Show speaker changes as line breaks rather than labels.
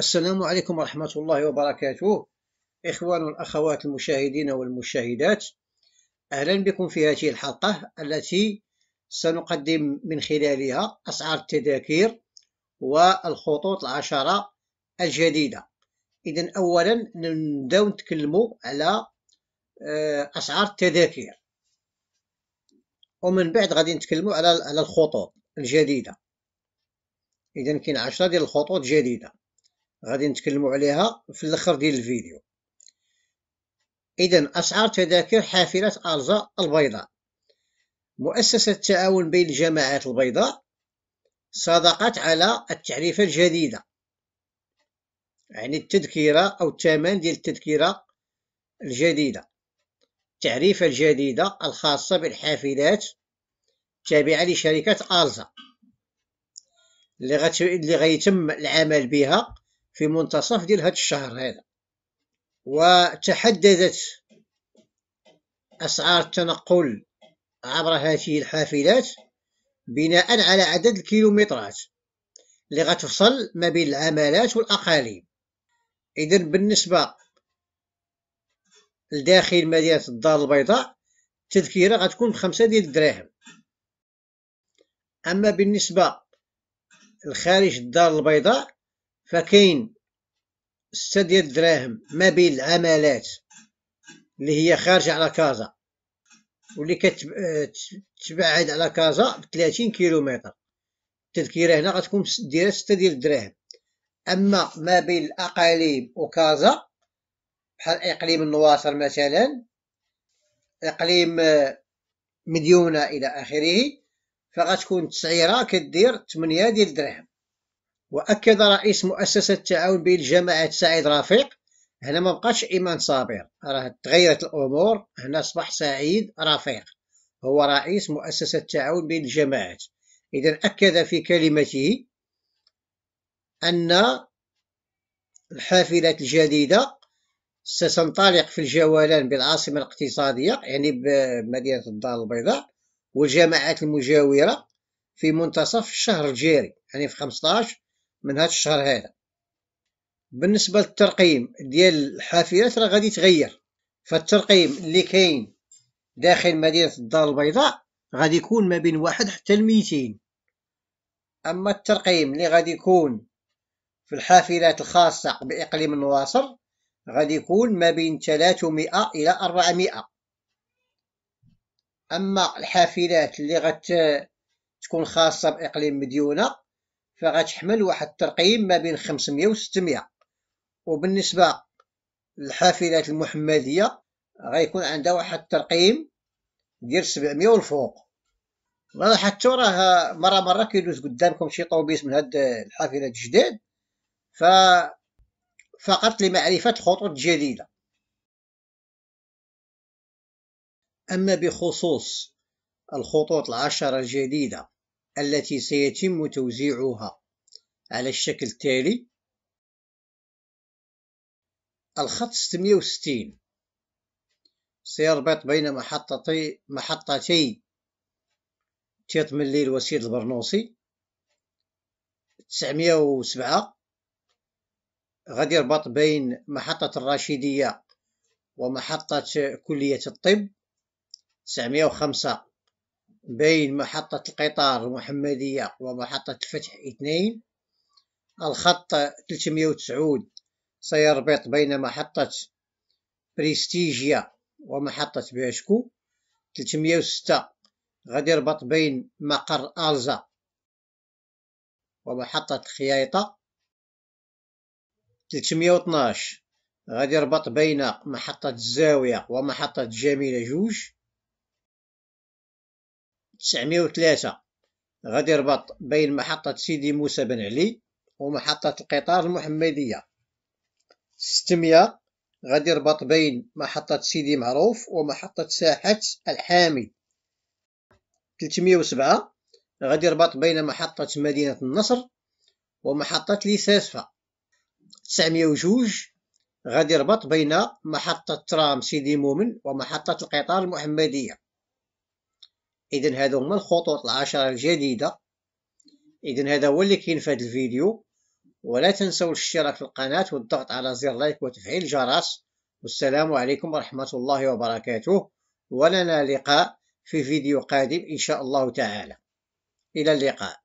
السلام عليكم ورحمة الله وبركاته إخوان الأخوات المشاهدين والمشاهدات أهلا بكم في هذه الحلقة التي سنقدم من خلالها أسعار التذاكر والخطوط العشرة الجديدة إذا أولا نبداو نتكلموا على آه، أسعار التذاكر ومن بعد غادي نتكلموا على الخطوط الجديدة إذا كاين عشرة ديال الخطوط الجديدة غادي نتكلموا عليها في الاخر ديال الفيديو اذا اسعار تذاكر حافله ارزا البيضاء مؤسسه التعاون بين الجماعات البيضاء صادقت على التعريفه الجديده يعني التذكره او الثمن ديال التذكره الجديده التعريفه الجديده الخاصه بالحافلات التابعه لشركه ارزا اللي غيتم العمل بها في منتصف ديال هذا الشهر هذا وتحددت أسعار التنقل عبر هذه الحافلات بناء على عدد الكيلومترات اللي غتفصل ما بين العمالات والأقاليم إذا بالنسبة لداخل مدينة الدار البيضاء التذكرة غتكون بخمسة ديال الدراهم أما بالنسبة لخارج الدار البيضاء فكاين ستة ديال الدراهم ما بين العمالات اللي هي خارجة على كازا واللي كتبعد على كازا ب 30 كيلومتر التذكيرة هنا غتكون دايرة ستة ديال الدراهم أما ما بين الأقاليم وكازا بحال إقليم النواصر مثلا إقليم آه، مديونة إلى آخره فغتكون التسعيرة كدير 8 ديال الدراهم واكد رئيس مؤسسه التعاون بين الجماعات سعيد رفيق هنا ما بقاش ايمان صابر راه تغيرت الامور هنا اصبح سعيد رفيق هو رئيس مؤسسه التعاون بين الجماعات اذا اكد في كلمته ان الحافلات الجديده ستنطلق في الجولان بالعاصمه الاقتصاديه يعني بمدينه الدار البيضاء والجماعات المجاوره في منتصف الشهر الجاري يعني في 15 من هذا الشهر هذا بالنسبه للترقيم ديال الحافلات راه غادي يتغير فالترقيم اللي كاين داخل مدينه الدار البيضاء غادي يكون ما بين واحد حتى ل اما الترقيم اللي غادي يكون في الحافلات الخاصه باقليم النواصر غادي يكون ما بين 300 الى 400 اما الحافلات اللي غت تكون خاصه باقليم مديونه فغتحمل واحد الترقيم ما بين 500 و 600 وبالنسبة للحافلات المحمدية غيكون عندها واحد الترقيم ديال 700 والفوق لاحظتوا راه مرة مرة كيدوز قدامكم شي طوبيس من هاد الحافلات الجداد ف فقط لمعرفة خطوط جديدة أما بخصوص الخطوط العشرة الجديدة التي سيتم توزيعها على الشكل التالي الخط 660 سيربط بين محطتي محطتي تيط من الليل وسيد البرنوسي 907 غادي يربط بين محطة الرشيدية ومحطة كلية الطب 905 بين محطة القطار المحمدية ومحطة الفتح اثنين الخط 390 سيربط بين محطة بريستيجيا ومحطة بيشكو 306 غادي يربط بين مقر ألزا ومحطة الخيايطة 312 غادي يربط بين محطة الزاوية ومحطة جميلة جوج 903 غادي يربط بين محطة سيدي موسى بن علي ومحطة القطار المحمدية 600 غادي يربط بين محطة سيدي معروف ومحطة ساحة الحامد 307 غادي يربط بين محطة مدينة النصر ومحطة لساسفة 902 غادي يربط بين محطة ترام سيدي مومن ومحطة القطار المحمدية اذا هذو هما الخطوط العشرة الجديدة اذا هذا هو اللي كاين في هذا الفيديو ولا تنسوا الاشتراك في القناة والضغط على زر لايك وتفعيل الجرس والسلام عليكم ورحمة الله وبركاته ولنا لقاء في فيديو قادم إن شاء الله تعالى إلى اللقاء